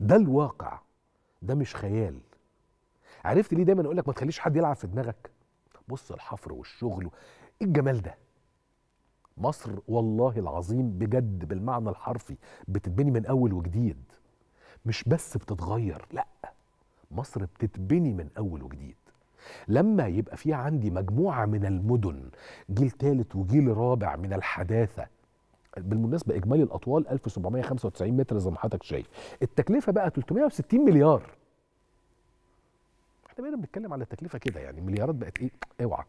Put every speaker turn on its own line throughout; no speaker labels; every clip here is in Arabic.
ده الواقع ده مش خيال عرفت ليه دايما اقول لك ما تخليش حد يلعب في دماغك بص الحفر والشغل ايه الجمال ده مصر والله العظيم بجد بالمعنى الحرفي بتتبني من اول وجديد مش بس بتتغير لا مصر بتتبني من اول وجديد لما يبقى في عندي مجموعه من المدن جيل ثالث وجيل رابع من الحداثه بالمناسبه اجمالي الاطوال 1795 متر زي ما حضرتك شايف التكلفه بقى 360 مليار احنا بقينا بنتكلم على التكلفه كده يعني مليارات بقت ايه اوعى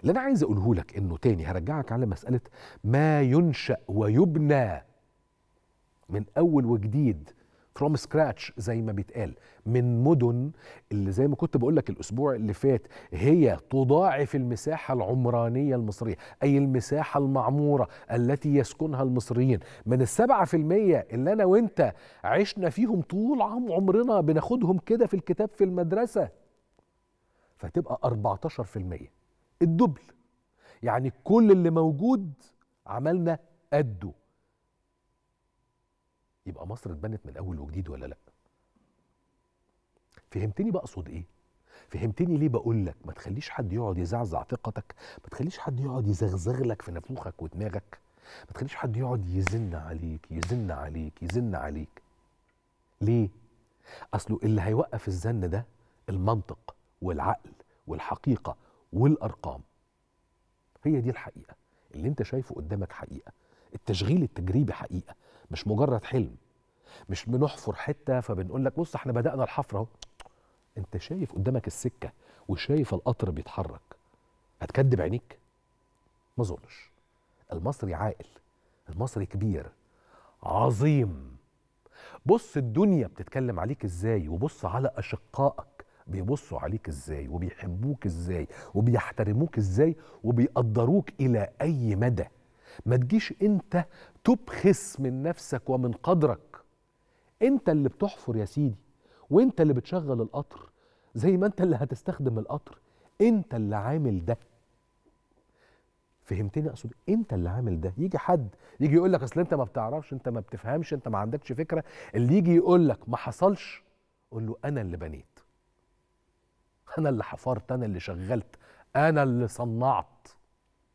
اللي انا عايز اقوله لك انه تاني هرجعك على مساله ما ينشا ويبنى من اول وجديد فروم سكراتش زي ما بيتقال من مدن اللي زي ما كنت بقول لك الاسبوع اللي فات هي تضاعف المساحه العمرانيه المصريه اي المساحه المعموره التي يسكنها المصريين من السبعة في المية اللي انا وانت عشنا فيهم طول عمرنا بناخدهم كده في الكتاب في المدرسه فتبقى 14 في المية الدبل يعني كل اللي موجود عملنا قده يبقى مصر اتبنت من اول وجديد ولا لا فهمتني بقصد ايه فهمتني ليه بقول لك ما تخليش حد يقعد يزعزع ثقتك ما تخليش حد يقعد يزغزغ لك في نفوخك ودماغك ما تخليش حد يقعد يزن عليك يزن عليك يزن عليك ليه اصله اللي هيوقف الزن ده المنطق والعقل والحقيقه والارقام هي دي الحقيقه اللي انت شايفه قدامك حقيقه التشغيل التجريبي حقيقه مش مجرد حلم مش بنحفر حته فبنقول لك بص احنا بدانا الحفر اهو انت شايف قدامك السكه وشايف القطر بيتحرك هتكدب عينيك ما اظنش المصري عاقل المصري كبير عظيم بص الدنيا بتتكلم عليك ازاي وبص على اشقائك بيبصوا عليك ازاي وبيحبوك ازاي وبيحترموك ازاي وبيقدروك الى اي مدى ما تجيش انت تبخس من نفسك ومن قدرك انت اللي بتحفر يا سيدي وانت اللي بتشغل القطر زي ما انت اللي هتستخدم القطر انت اللي عامل ده فهمتني اقصد انت اللي عامل ده يجي حد يجي يقول لك اصل انت ما بتعرفش انت ما بتفهمش انت ما عندكش فكره اللي يجي يقول لك ما حصلش قول له انا اللي بنيت انا اللي حفرت انا اللي شغلت انا اللي صنعت